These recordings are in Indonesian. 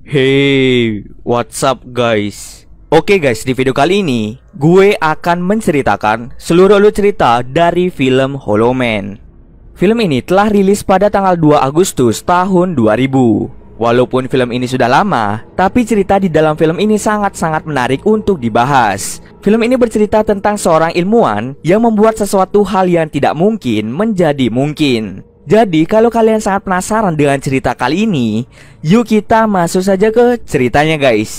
Hey, what's up guys? Oke okay guys, di video kali ini gue akan menceritakan seluruh alur cerita dari film Hollow Man. Film ini telah rilis pada tanggal 2 Agustus tahun 2000. Walaupun film ini sudah lama, tapi cerita di dalam film ini sangat-sangat menarik untuk dibahas. Film ini bercerita tentang seorang ilmuwan yang membuat sesuatu hal yang tidak mungkin menjadi mungkin. Jadi kalau kalian sangat penasaran dengan cerita kali ini, yuk kita masuk saja ke ceritanya guys.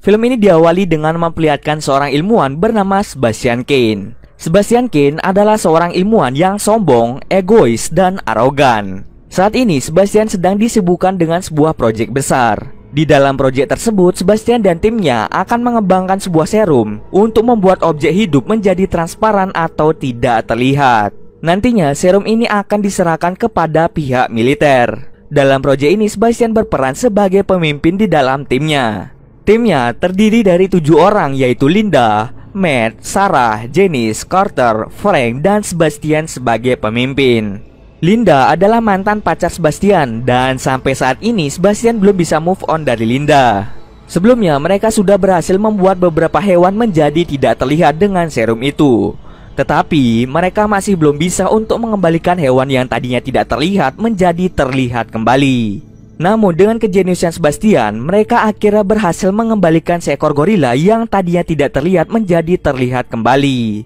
Film ini diawali dengan memperlihatkan seorang ilmuwan bernama Sebastian Kane. Sebastian Kane adalah seorang ilmuwan yang sombong, egois, dan arogan. Saat ini Sebastian sedang disibukkan dengan sebuah proyek besar. Di dalam proyek tersebut, Sebastian dan timnya akan mengembangkan sebuah serum untuk membuat objek hidup menjadi transparan atau tidak terlihat. Nantinya serum ini akan diserahkan kepada pihak militer. Dalam proyek ini Sebastian berperan sebagai pemimpin di dalam timnya. Timnya terdiri dari tujuh orang yaitu Linda, Matt, Sarah, Janice, Carter, Frank, dan Sebastian sebagai pemimpin. Linda adalah mantan pacar Sebastian dan sampai saat ini Sebastian belum bisa move on dari Linda. Sebelumnya mereka sudah berhasil membuat beberapa hewan menjadi tidak terlihat dengan serum itu. Tetapi mereka masih belum bisa untuk mengembalikan hewan yang tadinya tidak terlihat menjadi terlihat kembali. Namun dengan kejeniusan Sebastian, mereka akhirnya berhasil mengembalikan seekor gorila yang tadinya tidak terlihat menjadi terlihat kembali.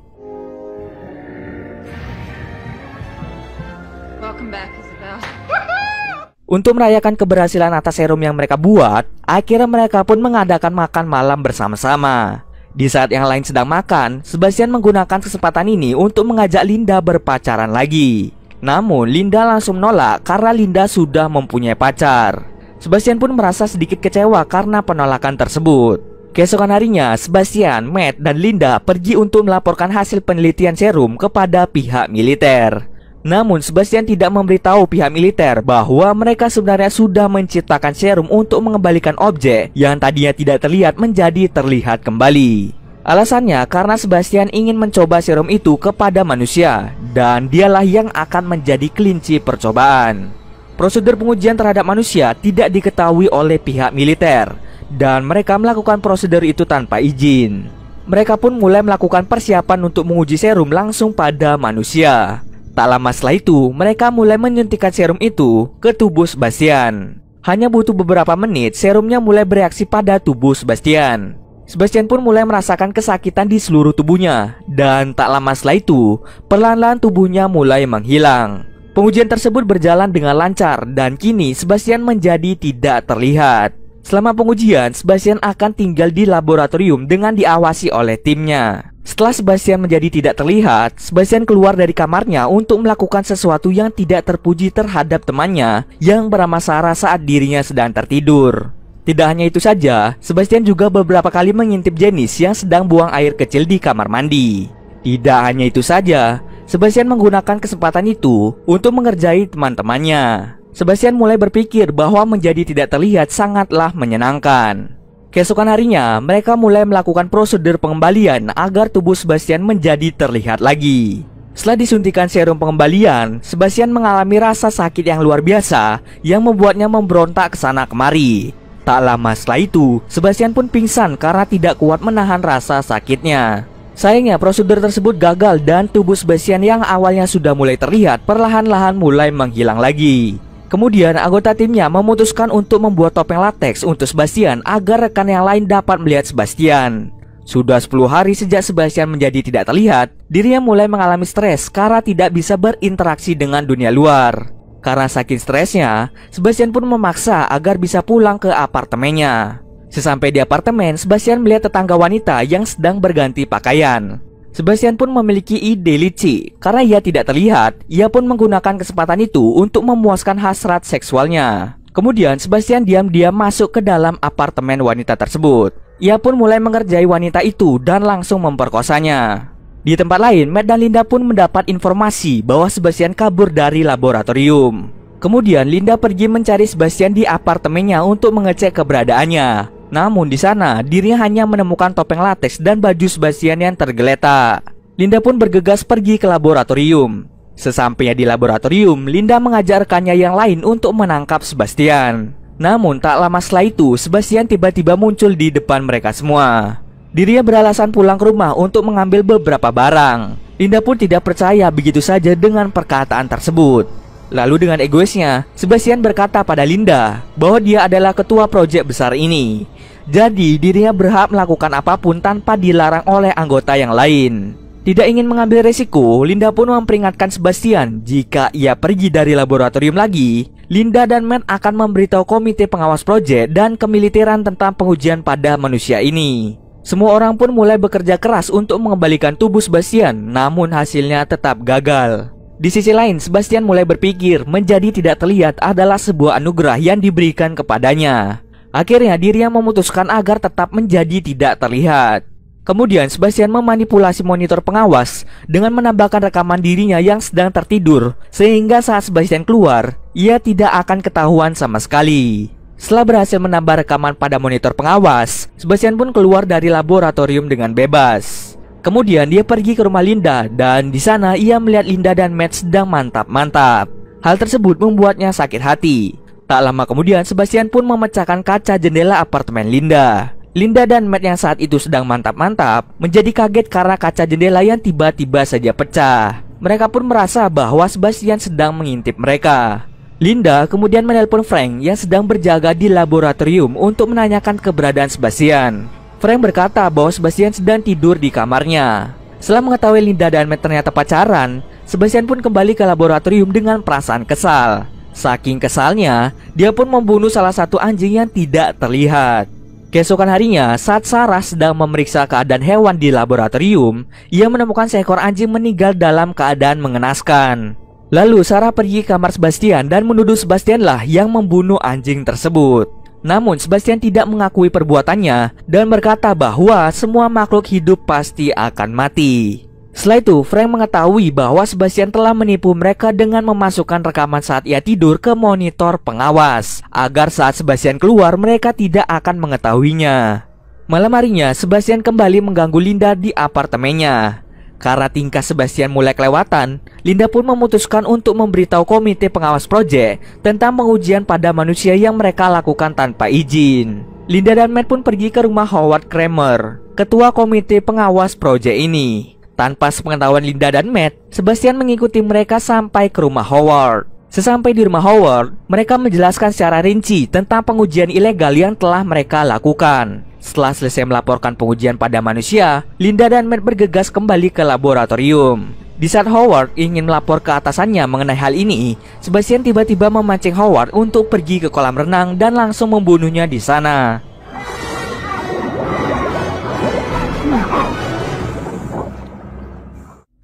Untuk merayakan keberhasilan atas serum yang mereka buat, akhirnya mereka pun mengadakan makan malam bersama-sama. Di saat yang lain sedang makan, Sebastian menggunakan kesempatan ini untuk mengajak Linda berpacaran lagi. Namun, Linda langsung menolak karena Linda sudah mempunyai pacar. Sebastian pun merasa sedikit kecewa karena penolakan tersebut. Keesokan harinya, Sebastian, Matt, dan Linda pergi untuk melaporkan hasil penelitian serum kepada pihak militer. Namun Sebastian tidak memberitahu pihak militer bahwa mereka sebenarnya sudah menciptakan serum untuk mengembalikan objek yang tadinya tidak terlihat menjadi terlihat kembali. Alasannya karena Sebastian ingin mencoba serum itu kepada manusia dan dialah yang akan menjadi kelinci percobaan. Prosedur pengujian terhadap manusia tidak diketahui oleh pihak militer dan mereka melakukan prosedur itu tanpa izin. Mereka pun mulai melakukan persiapan untuk menguji serum langsung pada manusia. Tak lama setelah itu, mereka mulai menyuntikkan serum itu ke tubuh Sebastian. Hanya butuh beberapa menit, serumnya mulai bereaksi pada tubuh Sebastian. Sebastian pun mulai merasakan kesakitan di seluruh tubuhnya Dan tak lama setelah itu, perlahan-lahan tubuhnya mulai menghilang Pengujian tersebut berjalan dengan lancar dan kini Sebastian menjadi tidak terlihat Selama pengujian, Sebastian akan tinggal di laboratorium dengan diawasi oleh timnya. Setelah Sebastian menjadi tidak terlihat, Sebastian keluar dari kamarnya untuk melakukan sesuatu yang tidak terpuji terhadap temannya yang bernama Sarah saat dirinya sedang tertidur. Tidak hanya itu saja, Sebastian juga beberapa kali mengintip Jenis yang sedang buang air kecil di kamar mandi. Tidak hanya itu saja, Sebastian menggunakan kesempatan itu untuk mengerjai teman-temannya. Sebastian mulai berpikir bahwa menjadi tidak terlihat sangatlah menyenangkan. Keesokan harinya, mereka mulai melakukan prosedur pengembalian agar tubuh Sebastian menjadi terlihat lagi. Setelah disuntikan serum pengembalian, Sebastian mengalami rasa sakit yang luar biasa yang membuatnya memberontak ke sana kemari. Tak lama setelah itu, Sebastian pun pingsan karena tidak kuat menahan rasa sakitnya. Sayangnya prosedur tersebut gagal dan tubuh Sebastian yang awalnya sudah mulai terlihat perlahan-lahan mulai menghilang lagi. Kemudian anggota timnya memutuskan untuk membuat topeng latex untuk Sebastian agar rekan yang lain dapat melihat Sebastian. Sudah 10 hari sejak Sebastian menjadi tidak terlihat, dirinya mulai mengalami stres karena tidak bisa berinteraksi dengan dunia luar. Karena saking stresnya, Sebastian pun memaksa agar bisa pulang ke apartemennya. Sesampai di apartemen, Sebastian melihat tetangga wanita yang sedang berganti pakaian. Sebastian pun memiliki ide licik. Karena ia tidak terlihat, ia pun menggunakan kesempatan itu untuk memuaskan hasrat seksualnya. Kemudian Sebastian diam-diam masuk ke dalam apartemen wanita tersebut. Ia pun mulai mengerjai wanita itu dan langsung memperkosanya. Di tempat lain, Matt dan Linda pun mendapat informasi bahwa Sebastian kabur dari laboratorium. Kemudian Linda pergi mencari Sebastian di apartemennya untuk mengecek keberadaannya. Namun di sana, dirinya hanya menemukan topeng lateks dan baju Sebastian yang tergeletak. Linda pun bergegas pergi ke laboratorium. Sesampainya di laboratorium, Linda mengajarkannya yang lain untuk menangkap Sebastian. Namun tak lama setelah itu, Sebastian tiba-tiba muncul di depan mereka semua. Dirinya beralasan pulang ke rumah untuk mengambil beberapa barang. Linda pun tidak percaya begitu saja dengan perkataan tersebut. Lalu dengan egoisnya, Sebastian berkata pada Linda bahwa dia adalah ketua proyek besar ini. Jadi dirinya berhak melakukan apapun tanpa dilarang oleh anggota yang lain. Tidak ingin mengambil resiko, Linda pun memperingatkan Sebastian jika ia pergi dari laboratorium lagi. Linda dan Matt akan memberitahu komite pengawas proyek dan kemiliteran tentang pengujian pada manusia ini. Semua orang pun mulai bekerja keras untuk mengembalikan tubuh Sebastian, namun hasilnya tetap gagal. Di sisi lain, Sebastian mulai berpikir menjadi tidak terlihat adalah sebuah anugerah yang diberikan kepadanya. Akhirnya dirinya memutuskan agar tetap menjadi tidak terlihat. Kemudian Sebastian memanipulasi monitor pengawas dengan menambahkan rekaman dirinya yang sedang tertidur sehingga saat Sebastian keluar, ia tidak akan ketahuan sama sekali. Setelah berhasil menambah rekaman pada monitor pengawas, Sebastian pun keluar dari laboratorium dengan bebas. Kemudian dia pergi ke rumah Linda dan di sana ia melihat Linda dan Matt sedang mantap-mantap. Hal tersebut membuatnya sakit hati. Tak lama kemudian Sebastian pun memecahkan kaca jendela apartemen Linda. Linda dan Matt yang saat itu sedang mantap-mantap menjadi kaget karena kaca jendela yang tiba-tiba saja pecah. Mereka pun merasa bahwa Sebastian sedang mengintip mereka. Linda kemudian menelpon Frank yang sedang berjaga di laboratorium untuk menanyakan keberadaan Sebastian. Frank berkata bahwa Sebastian sedang tidur di kamarnya. Setelah mengetahui Linda dan Matt ternyata pacaran, Sebastian pun kembali ke laboratorium dengan perasaan kesal. Saking kesalnya, dia pun membunuh salah satu anjing yang tidak terlihat. Keesokan harinya, saat Sarah sedang memeriksa keadaan hewan di laboratorium, ia menemukan seekor anjing meninggal dalam keadaan mengenaskan. Lalu Sarah pergi ke kamar Sebastian dan menuduh Sebastianlah yang membunuh anjing tersebut. Namun Sebastian tidak mengakui perbuatannya dan berkata bahwa semua makhluk hidup pasti akan mati. Setelah itu, Frank mengetahui bahwa Sebastian telah menipu mereka dengan memasukkan rekaman saat ia tidur ke monitor pengawas, agar saat Sebastian keluar mereka tidak akan mengetahuinya. Malam harinya, Sebastian kembali mengganggu Linda di apartemennya. Karena tingkah Sebastian mulai kelewatan, Linda pun memutuskan untuk memberitahu komite pengawas proyek tentang pengujian pada manusia yang mereka lakukan tanpa izin. Linda dan Matt pun pergi ke rumah Howard Kramer, ketua komite pengawas proyek ini. Tanpa sepengetahuan Linda dan Matt, Sebastian mengikuti mereka sampai ke rumah Howard. Sesampai di rumah Howard, mereka menjelaskan secara rinci tentang pengujian ilegal yang telah mereka lakukan. Setelah selesai melaporkan pengujian pada manusia, Linda dan Matt bergegas kembali ke laboratorium. Di saat Howard ingin melapor ke atasannya mengenai hal ini, Sebastian tiba-tiba memancing Howard untuk pergi ke kolam renang dan langsung membunuhnya di sana.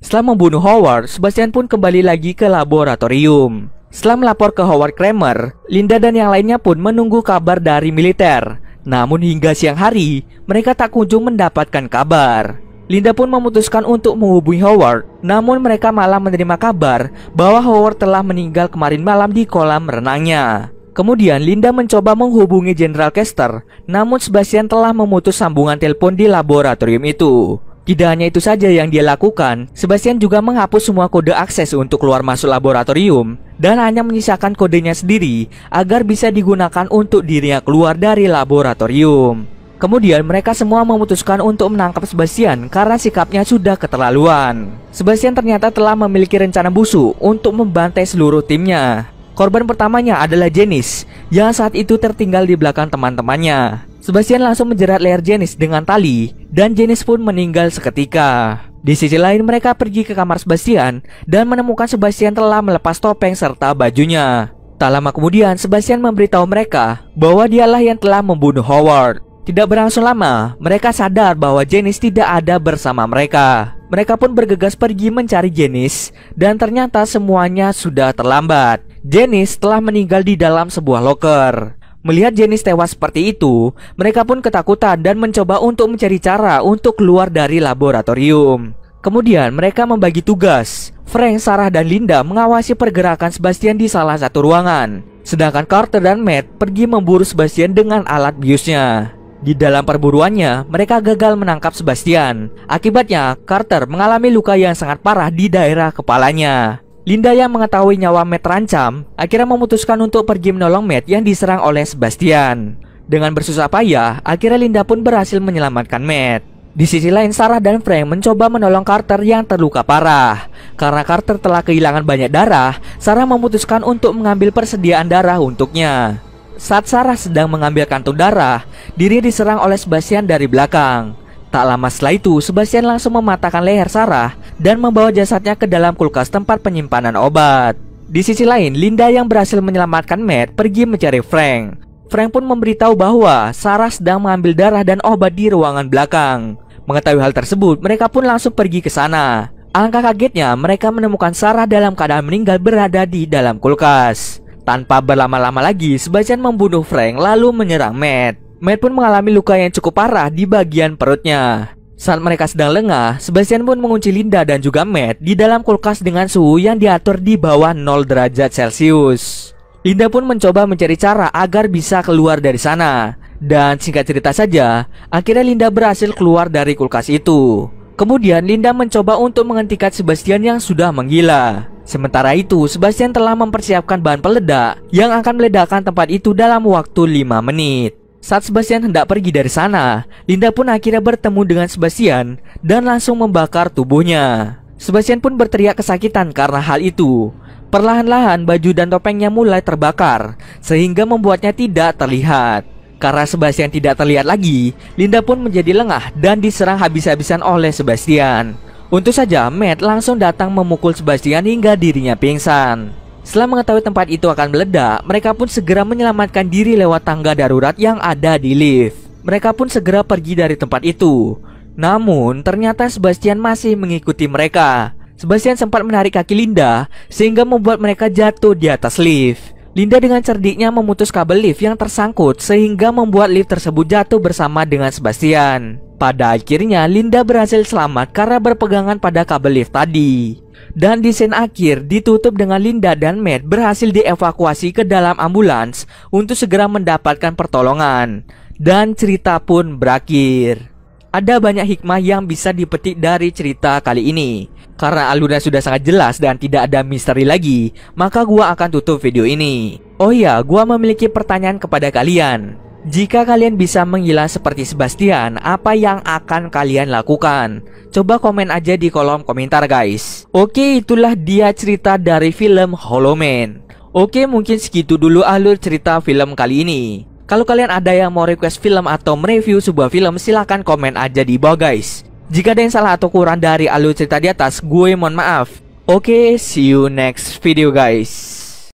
Setelah membunuh Howard, Sebastian pun kembali lagi ke laboratorium. Setelah melapor ke Howard Kramer, Linda dan yang lainnya pun menunggu kabar dari militer. Namun hingga siang hari, mereka tak kunjung mendapatkan kabar. Linda pun memutuskan untuk menghubungi Howard, namun mereka malah menerima kabar bahwa Howard telah meninggal kemarin malam di kolam renangnya. Kemudian Linda mencoba menghubungi Jenderal Kester, namun Sebastian telah memutus sambungan telepon di laboratorium itu. Tidak hanya itu saja yang dia lakukan, Sebastian juga menghapus semua kode akses untuk keluar masuk laboratorium dan hanya menyisakan kodenya sendiri agar bisa digunakan untuk dirinya keluar dari laboratorium. Kemudian mereka semua memutuskan untuk menangkap Sebastian karena sikapnya sudah keterlaluan. Sebastian ternyata telah memiliki rencana busuk untuk membantai seluruh timnya. Korban pertamanya adalah Jenis yang saat itu tertinggal di belakang teman-temannya. Sebastian langsung menjerat leher Janice dengan tali dan Janice pun meninggal seketika. Di sisi lain mereka pergi ke kamar Sebastian dan menemukan Sebastian telah melepas topeng serta bajunya. Tak lama kemudian Sebastian memberitahu mereka bahwa dialah yang telah membunuh Howard. Tidak berlangsung lama, mereka sadar bahwa Jenis tidak ada bersama mereka. Mereka pun bergegas pergi mencari Jenis dan ternyata semuanya sudah terlambat. Jenis telah meninggal di dalam sebuah loker. Melihat Jenis tewas seperti itu, mereka pun ketakutan dan mencoba untuk mencari cara untuk keluar dari laboratorium. Kemudian mereka membagi tugas. Frank, Sarah, dan Linda mengawasi pergerakan Sebastian di salah satu ruangan. Sedangkan Carter dan Matt pergi memburu Sebastian dengan alat biusnya. Di dalam perburuannya, mereka gagal menangkap Sebastian. Akibatnya, Carter mengalami luka yang sangat parah di daerah kepalanya. Linda yang mengetahui nyawa Matt terancam, akhirnya memutuskan untuk pergi menolong Matt yang diserang oleh Sebastian. Dengan bersusah payah, akhirnya Linda pun berhasil menyelamatkan Matt. Di sisi lain, Sarah dan Frank mencoba menolong Carter yang terluka parah. Karena Carter telah kehilangan banyak darah, Sarah memutuskan untuk mengambil persediaan darah untuknya. Saat Sarah sedang mengambil kantung darah, diri diserang oleh Sebastian dari belakang. Tak lama setelah itu, Sebastian langsung mematahkan leher Sarah dan membawa jasadnya ke dalam kulkas tempat penyimpanan obat. Di sisi lain, Linda yang berhasil menyelamatkan Matt pergi mencari Frank. Frank pun memberitahu bahwa Sarah sedang mengambil darah dan obat di ruangan belakang. Mengetahui hal tersebut, mereka pun langsung pergi ke sana. Alangkah kagetnya, mereka menemukan Sarah dalam keadaan meninggal berada di dalam kulkas. Tanpa berlama-lama lagi, Sebastian membunuh Frank lalu menyerang Matt. Matt pun mengalami luka yang cukup parah di bagian perutnya. Saat mereka sedang lengah, Sebastian pun mengunci Linda dan juga Matt di dalam kulkas dengan suhu yang diatur di bawah 0 derajat Celcius. Linda pun mencoba mencari cara agar bisa keluar dari sana. Dan singkat cerita saja, akhirnya Linda berhasil keluar dari kulkas itu. Kemudian Linda mencoba untuk menghentikan Sebastian yang sudah menggila. Sementara itu, Sebastian telah mempersiapkan bahan peledak yang akan meledakkan tempat itu dalam waktu 5 menit. Saat Sebastian hendak pergi dari sana, Linda pun akhirnya bertemu dengan Sebastian dan langsung membakar tubuhnya. Sebastian pun berteriak kesakitan karena hal itu. Perlahan-lahan baju dan topengnya mulai terbakar sehingga membuatnya tidak terlihat. Karena Sebastian tidak terlihat lagi, Linda pun menjadi lengah dan diserang habis-habisan oleh Sebastian. Untuk saja Matt langsung datang memukul Sebastian hingga dirinya pingsan. Setelah mengetahui tempat itu akan meledak, mereka pun segera menyelamatkan diri lewat tangga darurat yang ada di lift. Mereka pun segera pergi dari tempat itu. Namun, ternyata Sebastian masih mengikuti mereka. Sebastian sempat menarik kaki Linda sehingga membuat mereka jatuh di atas lift. Linda dengan cerdiknya memutus kabel lift yang tersangkut sehingga membuat lift tersebut jatuh bersama dengan Sebastian. Pada akhirnya Linda berhasil selamat karena berpegangan pada kabel lift tadi. Dan di scene akhir ditutup dengan Linda dan Matt berhasil dievakuasi ke dalam ambulans untuk segera mendapatkan pertolongan. Dan cerita pun berakhir. Ada banyak hikmah yang bisa dipetik dari cerita kali ini. Karena alurnya sudah sangat jelas dan tidak ada misteri lagi, maka gua akan tutup video ini. Oh iya, gua memiliki pertanyaan kepada kalian. Jika kalian bisa menghilang seperti Sebastian, apa yang akan kalian lakukan? Coba komen aja di kolom komentar guys. Oke, itulah dia cerita dari film Hollow Man. Oke, mungkin segitu dulu alur cerita film kali ini. Kalau kalian ada yang mau request film atau mereview sebuah film, silahkan komen aja di bawah guys. Jika ada yang salah atau kurang dari alur cerita di atas, gue mohon maaf. Oke, okay, see you next video guys.